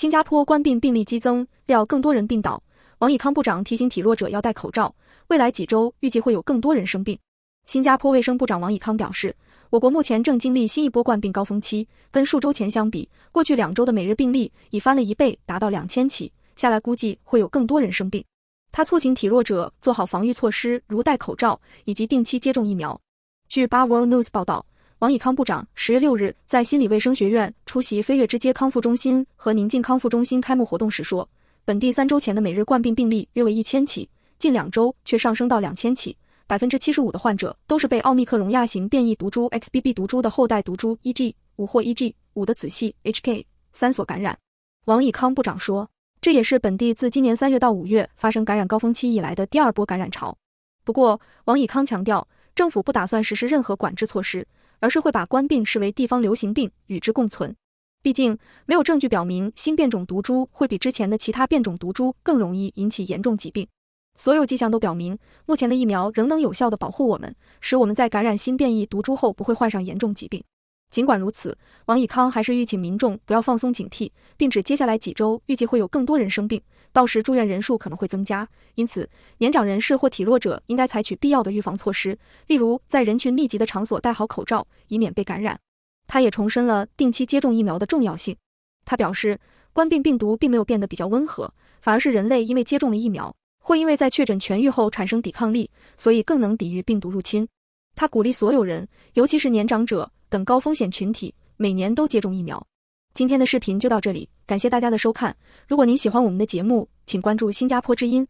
新加坡冠病病例激增，料更多人病倒。王以康部长提醒体弱者要戴口罩，未来几周预计会有更多人生病。新加坡卫生部长王以康表示，我国目前正经历新一波冠病高峰期，跟数周前相比，过去两周的每日病例已翻了一倍，达到两千起，下来估计会有更多人生病。他促请体弱者做好防御措施，如戴口罩以及定期接种疫苗。据八 World News 报道。王以康部长十月六日在心理卫生学院出席飞跃之街康复中心和宁静康复中心开幕活动时说，本地三周前的每日冠病病例约为一千起，近两周却上升到两千起。百分之七十五的患者都是被奥密克戎亚型变异毒株 XBB 毒株的后代毒株 EG5 或 EG5 的子系 HK3 所感染。王以康部长说，这也是本地自今年三月到五月发生感染高峰期以来的第二波感染潮。不过，王以康强调，政府不打算实施任何管制措施。而是会把冠病视为地方流行病，与之共存。毕竟，没有证据表明新变种毒株会比之前的其他变种毒株更容易引起严重疾病。所有迹象都表明，目前的疫苗仍能有效地保护我们，使我们在感染新变异毒株后不会患上严重疾病。尽管如此，王以康还是吁请民众不要放松警惕，并指接下来几周预计会有更多人生病，到时住院人数可能会增加。因此，年长人士或体弱者应该采取必要的预防措施，例如在人群密集的场所戴好口罩，以免被感染。他也重申了定期接种疫苗的重要性。他表示，冠病病毒并没有变得比较温和，反而是人类因为接种了疫苗或因为在确诊痊愈后产生抵抗力，所以更能抵御病毒入侵。他鼓励所有人，尤其是年长者等高风险群体，每年都接种疫苗。今天的视频就到这里，感谢大家的收看。如果您喜欢我们的节目，请关注《新加坡之音》。